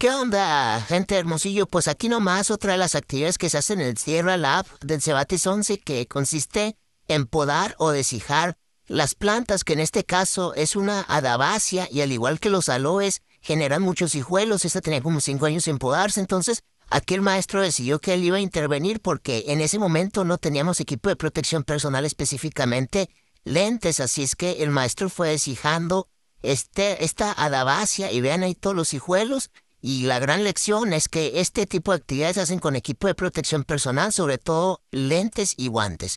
¿Qué onda, gente hermosillo? Pues aquí nomás otra de las actividades que se hacen en el Sierra Lab del Cebates 11 que consiste en podar o deshijar las plantas, que en este caso es una adabacia y al igual que los aloes, generan muchos hijuelos. Esta tenía como cinco años sin podarse, entonces aquí el maestro decidió que él iba a intervenir porque en ese momento no teníamos equipo de protección personal específicamente lentes, así es que el maestro fue deshijando este, esta adabacia y vean ahí todos los hijuelos y la gran lección es que este tipo de actividades se hacen con equipo de protección personal, sobre todo lentes y guantes.